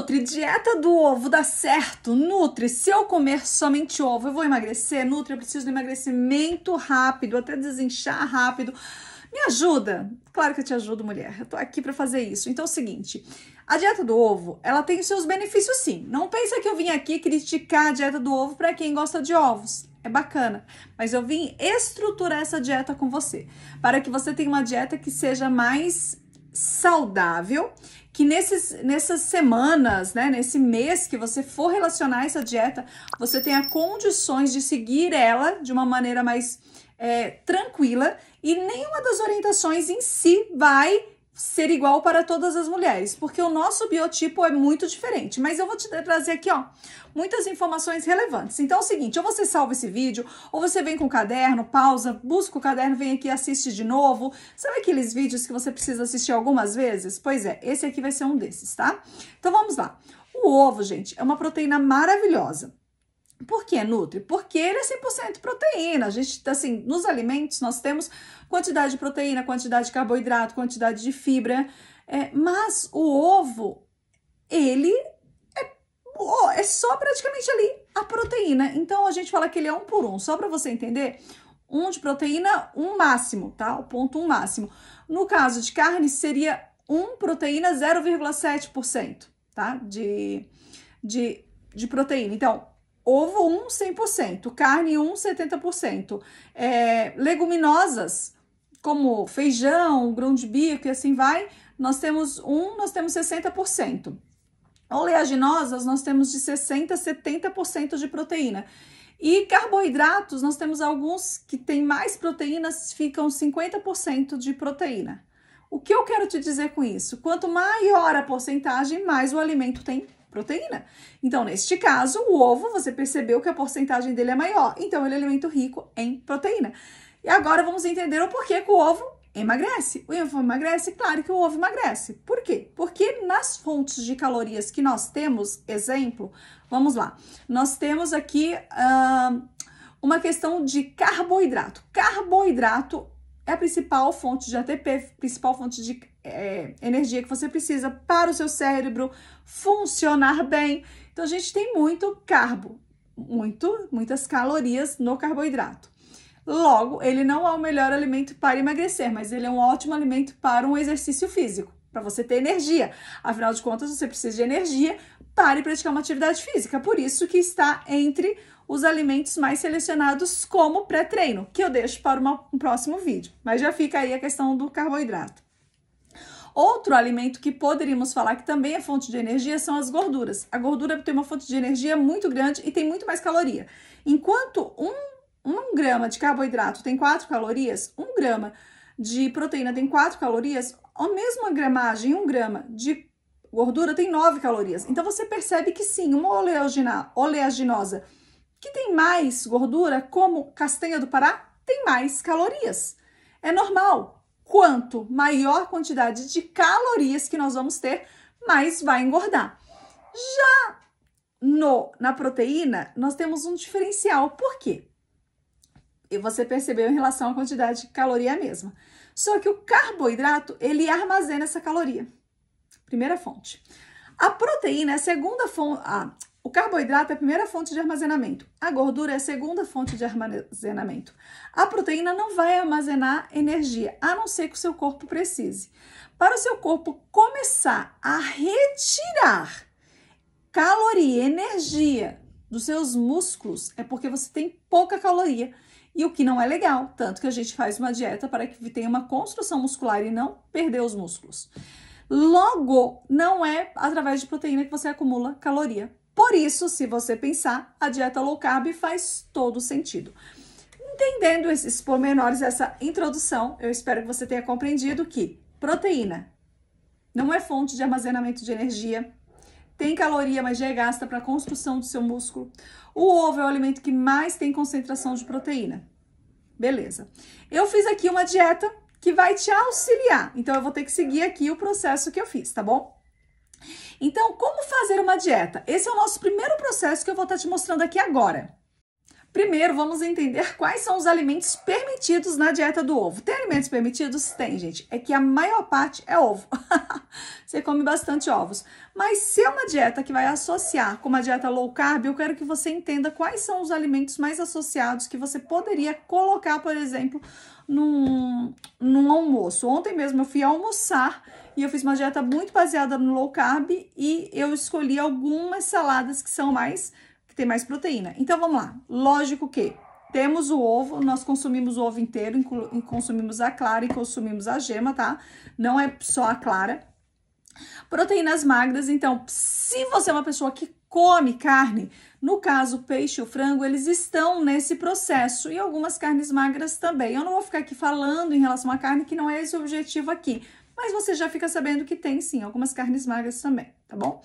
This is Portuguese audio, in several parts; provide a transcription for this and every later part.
Nutri, dieta do ovo dá certo. Nutri, se eu comer somente ovo, eu vou emagrecer. Nutri, eu preciso de emagrecimento rápido, até desinchar rápido. Me ajuda. Claro que eu te ajudo, mulher. Eu tô aqui para fazer isso. Então é o seguinte, a dieta do ovo, ela tem os seus benefícios sim. Não pensa que eu vim aqui criticar a dieta do ovo para quem gosta de ovos. É bacana, mas eu vim estruturar essa dieta com você, para que você tenha uma dieta que seja mais saudável que nesses, nessas semanas, né, nesse mês que você for relacionar essa dieta, você tenha condições de seguir ela de uma maneira mais é, tranquila e nenhuma das orientações em si vai ser igual para todas as mulheres, porque o nosso biotipo é muito diferente. Mas eu vou te trazer aqui, ó, muitas informações relevantes. Então é o seguinte, ou você salva esse vídeo, ou você vem com o caderno, pausa, busca o caderno, vem aqui, assiste de novo. Sabe aqueles vídeos que você precisa assistir algumas vezes? Pois é, esse aqui vai ser um desses, tá? Então vamos lá. O ovo, gente, é uma proteína maravilhosa. Por que Nutri? Porque ele é 100% proteína. A gente, assim, nos alimentos nós temos quantidade de proteína, quantidade de carboidrato, quantidade de fibra, é, mas o ovo, ele é, é só praticamente ali a proteína. Então a gente fala que ele é um por um, só para você entender. Um de proteína, um máximo, tá? O ponto um máximo. No caso de carne, seria um proteína 0,7%, tá? De, de, de proteína. Então, ovo 1, 100%, carne 1, 70%, é, leguminosas, como feijão, grão de bico e assim vai, nós temos 1, nós temos 60%. Oleaginosas, nós temos de 60% a 70% de proteína. E carboidratos, nós temos alguns que têm mais proteínas, ficam 50% de proteína. O que eu quero te dizer com isso? Quanto maior a porcentagem, mais o alimento tem proteína. Então, neste caso, o ovo, você percebeu que a porcentagem dele é maior, então ele é um alimento rico em proteína. E agora vamos entender o porquê que o ovo emagrece. O ovo emagrece? Claro que o ovo emagrece. Por quê? Porque nas fontes de calorias que nós temos, exemplo, vamos lá, nós temos aqui uh, uma questão de carboidrato. Carboidrato é a principal fonte de ATP, principal fonte de é, energia que você precisa para o seu cérebro funcionar bem. Então, a gente tem muito carbo, muito, muitas calorias no carboidrato. Logo, ele não é o melhor alimento para emagrecer, mas ele é um ótimo alimento para um exercício físico para você ter energia. Afinal de contas, você precisa de energia para praticar uma atividade física. Por isso que está entre os alimentos mais selecionados como pré-treino, que eu deixo para uma, um próximo vídeo. Mas já fica aí a questão do carboidrato. Outro alimento que poderíamos falar que também é fonte de energia são as gorduras. A gordura tem uma fonte de energia muito grande e tem muito mais caloria. Enquanto um, um grama de carboidrato tem 4 calorias, um grama de proteína tem 4 calorias, a mesma gramagem, um grama de gordura tem 9 calorias. Então você percebe que sim, uma oleaginosa que tem mais gordura, como castanha do Pará, tem mais calorias. É normal. Quanto maior quantidade de calorias que nós vamos ter, mais vai engordar. Já no, na proteína, nós temos um diferencial. Por quê? E você percebeu em relação à quantidade de caloria mesma. Só que o carboidrato, ele armazena essa caloria. Primeira fonte. A proteína é a segunda fonte. Ah, o carboidrato é a primeira fonte de armazenamento. A gordura é a segunda fonte de armazenamento. A proteína não vai armazenar energia, a não ser que o seu corpo precise. Para o seu corpo começar a retirar caloria, energia dos seus músculos é porque você tem pouca caloria. E o que não é legal, tanto que a gente faz uma dieta para que tenha uma construção muscular e não perder os músculos. Logo, não é através de proteína que você acumula caloria. Por isso, se você pensar, a dieta low carb faz todo sentido. Entendendo esses pormenores, essa introdução, eu espero que você tenha compreendido que proteína não é fonte de armazenamento de energia, tem caloria, mas já é gasta para a construção do seu músculo. O ovo é o alimento que mais tem concentração de proteína. Beleza. Eu fiz aqui uma dieta que vai te auxiliar. Então, eu vou ter que seguir aqui o processo que eu fiz, tá bom? Então, como fazer uma dieta? Esse é o nosso primeiro processo que eu vou estar tá te mostrando aqui agora. Primeiro, vamos entender quais são os alimentos permitidos na dieta do ovo. Tem alimentos permitidos? Tem, gente. É que a maior parte é ovo. você come bastante ovos. Mas se é uma dieta que vai associar com uma dieta low carb, eu quero que você entenda quais são os alimentos mais associados que você poderia colocar, por exemplo, num, num almoço. Ontem mesmo eu fui almoçar e eu fiz uma dieta muito baseada no low carb e eu escolhi algumas saladas que são mais tem mais proteína. Então vamos lá. Lógico que temos o ovo, nós consumimos o ovo inteiro, consumimos a clara e consumimos a gema, tá? Não é só a clara. Proteínas magras, então, se você é uma pessoa que come carne, no caso peixe o frango, eles estão nesse processo e algumas carnes magras também. Eu não vou ficar aqui falando em relação à carne, que não é esse o objetivo aqui mas você já fica sabendo que tem sim algumas carnes magras também, tá bom?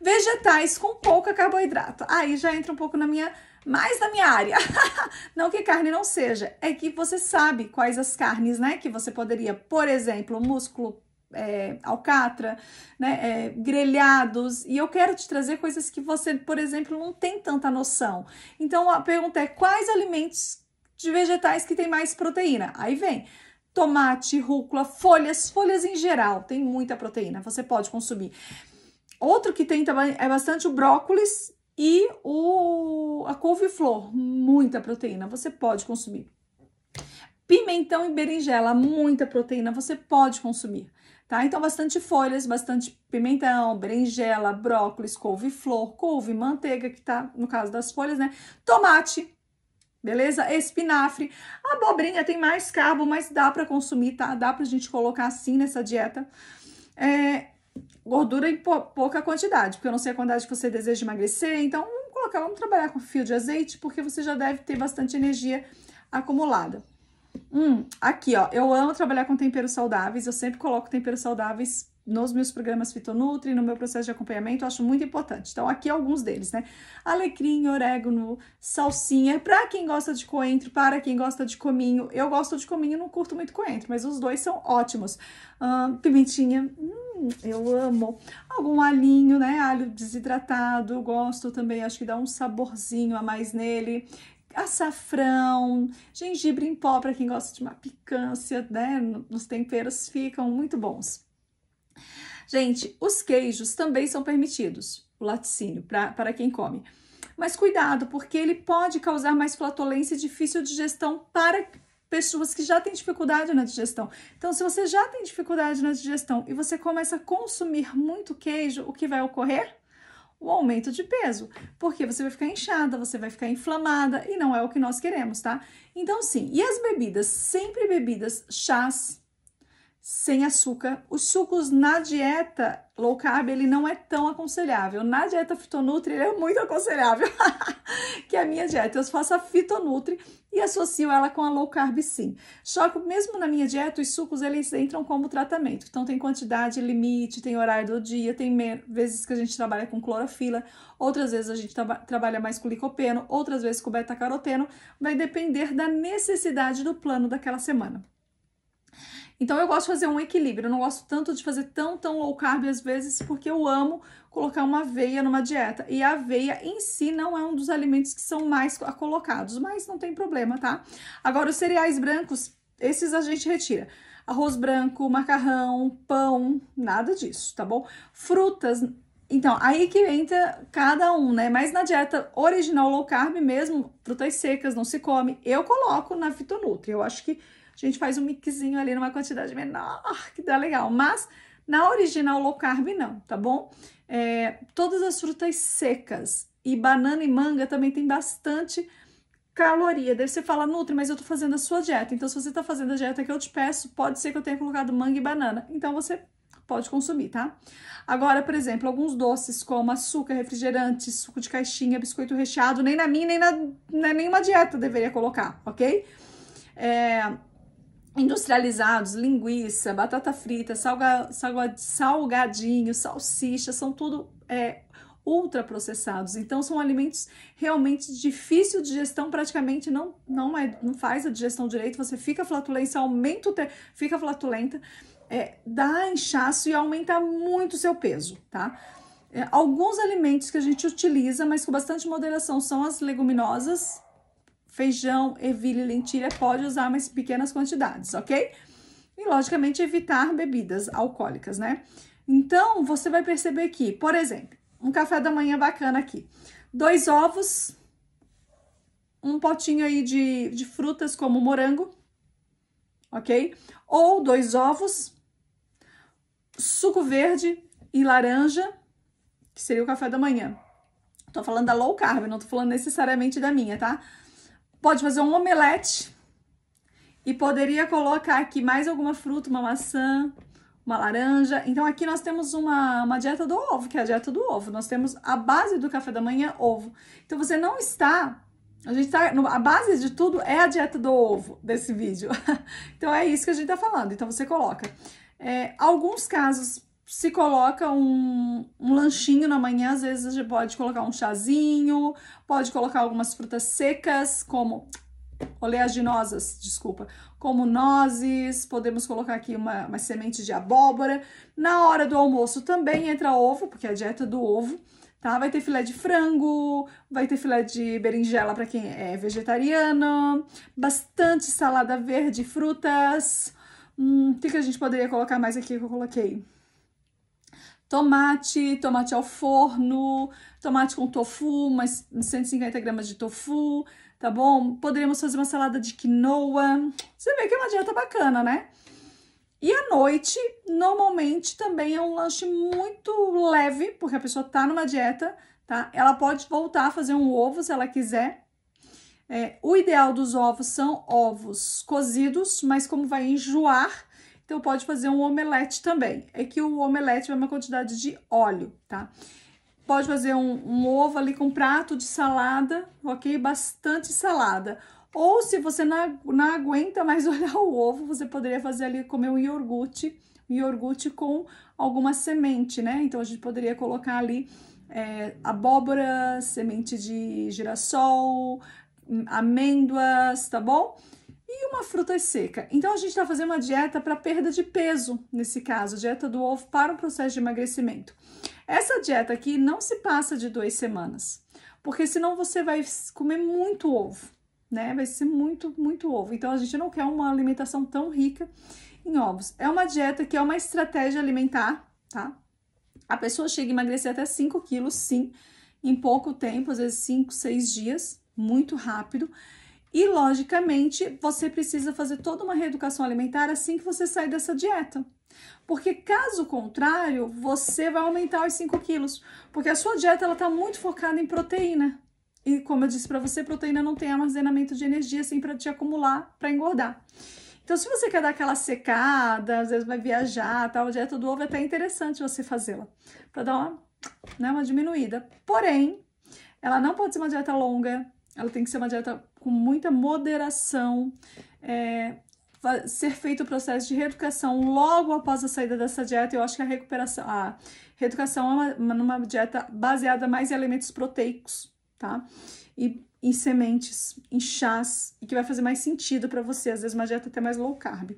Vegetais com pouca carboidrato. Aí já entra um pouco na minha mais na minha área. não que carne não seja, é que você sabe quais as carnes, né? Que você poderia, por exemplo, músculo, é, alcatra, né, é, grelhados, e eu quero te trazer coisas que você, por exemplo, não tem tanta noção. Então a pergunta é: quais alimentos de vegetais que tem mais proteína? Aí vem tomate, rúcula, folhas, folhas em geral, tem muita proteína, você pode consumir. Outro que tem também é bastante o brócolis e o, a couve-flor, muita proteína, você pode consumir. Pimentão e berinjela, muita proteína, você pode consumir. Tá? Então, bastante folhas, bastante pimentão, berinjela, brócolis, couve-flor, couve, manteiga, que tá no caso das folhas, né? Tomate, beleza? Espinafre. A abobrinha tem mais carbo, mas dá para consumir, tá? Dá pra gente colocar assim nessa dieta. É, gordura em pouca quantidade, porque eu não sei a quantidade que você deseja emagrecer, então vamos colocar, vamos trabalhar com fio de azeite, porque você já deve ter bastante energia acumulada. Hum, aqui, ó, eu amo trabalhar com temperos saudáveis, eu sempre coloco temperos saudáveis nos meus programas Fitonutri, no meu processo de acompanhamento, eu acho muito importante. Então, aqui alguns deles, né? Alecrim, orégano, salsinha, para quem gosta de coentro, para quem gosta de cominho. Eu gosto de cominho, não curto muito coentro, mas os dois são ótimos. Hum, pimentinha, hum, eu amo. Algum alinho, né? Alho desidratado, gosto também, acho que dá um saborzinho a mais nele açafrão, gengibre em pó para quem gosta de uma picância, né? Os temperos ficam muito bons. Gente, os queijos também são permitidos, o laticínio, para quem come. Mas cuidado, porque ele pode causar mais flatulência e difícil digestão para pessoas que já têm dificuldade na digestão. Então, se você já tem dificuldade na digestão e você começa a consumir muito queijo, o que vai ocorrer? o aumento de peso, porque você vai ficar inchada, você vai ficar inflamada e não é o que nós queremos, tá? Então, sim, e as bebidas? Sempre bebidas, chás, sem açúcar. Os sucos na dieta low carb, ele não é tão aconselhável. Na dieta fitonutri, ele é muito aconselhável, que é a minha dieta. Eu faço a fitonutri e associo ela com a low carb, sim. Só que mesmo na minha dieta, os sucos, eles entram como tratamento. Então, tem quantidade limite, tem horário do dia, tem vezes que a gente trabalha com clorofila, outras vezes a gente tra trabalha mais com licopeno, outras vezes com beta-caroteno. Vai depender da necessidade do plano daquela semana. Então eu gosto de fazer um equilíbrio, eu não gosto tanto de fazer tão, tão low carb às vezes, porque eu amo colocar uma aveia numa dieta. E a aveia em si não é um dos alimentos que são mais colocados, mas não tem problema, tá? Agora, os cereais brancos, esses a gente retira. Arroz branco, macarrão, pão, nada disso, tá bom? Frutas, então, aí que entra cada um, né? Mas na dieta original low carb mesmo, frutas secas não se come. Eu coloco na Fitonutri. Eu acho que a gente faz um mixinho ali numa quantidade menor, que dá legal. Mas na original low carb não, tá bom? É, todas as frutas secas e banana e manga também tem bastante caloria. deve você fala, Nutri, mas eu tô fazendo a sua dieta. Então, se você tá fazendo a dieta que eu te peço, pode ser que eu tenha colocado manga e banana. Então, você pode consumir, tá? Agora, por exemplo, alguns doces como açúcar, refrigerante, suco de caixinha, biscoito recheado, nem na minha, nem na, na é nenhuma dieta deveria colocar, ok? É, industrializados, linguiça, batata frita, salga, salga, salgadinho, salsicha, são tudo é, ultraprocessados. Então, são alimentos realmente difícil de digestão, praticamente não, não, é, não faz a digestão direito, você fica flatulência, aumenta o te, fica flatulenta, é, dá inchaço e aumenta muito o seu peso, tá? É, alguns alimentos que a gente utiliza, mas com bastante moderação, são as leguminosas, feijão, ervilha e lentilha pode usar, mas pequenas quantidades, ok? E, logicamente, evitar bebidas alcoólicas, né? Então, você vai perceber que, por exemplo, um café da manhã bacana aqui. Dois ovos, um potinho aí de, de frutas como morango, ok? Ou dois ovos, suco verde e laranja, que seria o café da manhã. Tô falando da low carb, não tô falando necessariamente da minha, tá? Pode fazer um omelete e poderia colocar aqui mais alguma fruta, uma maçã, uma laranja. Então, aqui nós temos uma, uma dieta do ovo, que é a dieta do ovo. Nós temos a base do café da manhã, ovo. Então, você não está... A gente tá... A base de tudo é a dieta do ovo desse vídeo. então, é isso que a gente está falando. Então, você coloca. É, alguns casos se coloca um, um, lanchinho na manhã, às vezes você pode colocar um chazinho, pode colocar algumas frutas secas, como oleaginosas, desculpa, como nozes, podemos colocar aqui uma, uma semente de abóbora. Na hora do almoço também entra ovo, porque é a dieta do ovo, tá? Vai ter filé de frango, vai ter filé de berinjela para quem é vegetariano, bastante salada verde, frutas. Hum, o que, que a gente poderia colocar mais aqui que eu coloquei? tomate, tomate ao forno, tomate com tofu, mais 150 gramas de tofu, tá bom? Poderíamos fazer uma salada de quinoa. Você vê que é uma dieta bacana, né? E à noite, normalmente, também é um lanche muito leve, porque a pessoa tá numa dieta, tá? Ela pode voltar a fazer um ovo se ela quiser. É, o ideal dos ovos são ovos cozidos, mas como vai enjoar, então, pode fazer um omelete também. É que o omelete é uma quantidade de óleo, tá? Pode fazer um, um ovo ali com um prato de salada, ok? Bastante salada. Ou se você não, não aguenta mais olhar o ovo, você poderia fazer ali, comer um iogurte, um iogurte com alguma semente, né? Então, a gente poderia colocar ali é, abóbora, semente de girassol, hum, amêndoas, tá bom? e uma fruta seca. Então a gente está fazendo uma dieta para perda de peso, nesse caso, dieta do ovo para o processo de emagrecimento. Essa dieta aqui não se passa de duas semanas, porque senão você vai comer muito ovo, né? Vai ser muito, muito ovo. Então a gente não quer uma alimentação tão rica em ovos. É uma dieta que é uma estratégia alimentar, tá? A pessoa chega a emagrecer até 5 quilos, sim, em pouco tempo, às vezes 5, 6 dias, muito rápido. E, logicamente, você precisa fazer toda uma reeducação alimentar assim que você sair dessa dieta. Porque, caso contrário, você vai aumentar os 5 quilos. Porque a sua dieta está muito focada em proteína. E, como eu disse para você, proteína não tem armazenamento de energia assim para te acumular, para engordar. Então, se você quer dar aquela secada, às vezes vai viajar, tal, a dieta do ovo é até interessante você fazê-la, para dar uma, né, uma diminuída. Porém, ela não pode ser uma dieta longa, ela tem que ser uma dieta com muita moderação, é, ser feito o processo de reeducação logo após a saída dessa dieta. Eu acho que a recuperação, a reeducação é uma, numa dieta baseada mais em alimentos proteicos, tá? E em sementes, em chás, e que vai fazer mais sentido para você, às vezes uma dieta até mais low carb.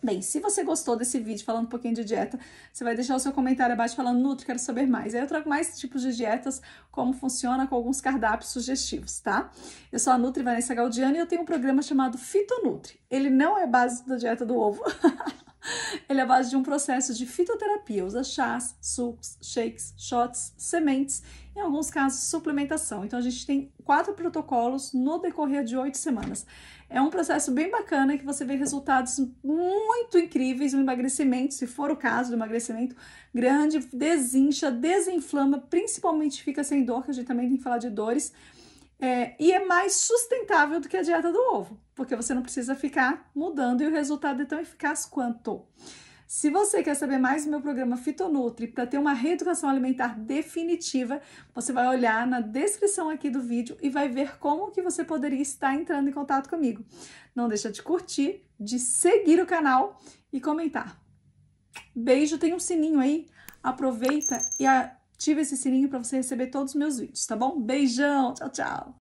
Bem, se você gostou desse vídeo falando um pouquinho de dieta, você vai deixar o seu comentário abaixo falando, Nutri, quero saber mais. Aí eu trago mais tipos de dietas, como funciona, com alguns cardápios sugestivos, tá? Eu sou a Nutri Vanessa Galdiano e eu tenho um programa chamado Fitonutri. Ele não é base da dieta do ovo. Ele é a base de um processo de fitoterapia, usa chás, sucos, shakes, shots, sementes, em alguns casos suplementação. Então a gente tem quatro protocolos no decorrer de oito semanas. É um processo bem bacana que você vê resultados muito incríveis no emagrecimento, se for o caso do emagrecimento grande, desincha, desinflama, principalmente fica sem dor, que a gente também tem que falar de dores. É, e é mais sustentável do que a dieta do ovo porque você não precisa ficar mudando e o resultado então, é tão eficaz quanto. Se você quer saber mais do meu programa Fitonutri para ter uma reeducação alimentar definitiva, você vai olhar na descrição aqui do vídeo e vai ver como que você poderia estar entrando em contato comigo. Não deixa de curtir, de seguir o canal e comentar. Beijo, tem um sininho aí. Aproveita e ativa esse sininho para você receber todos os meus vídeos, tá bom? Beijão, tchau, tchau.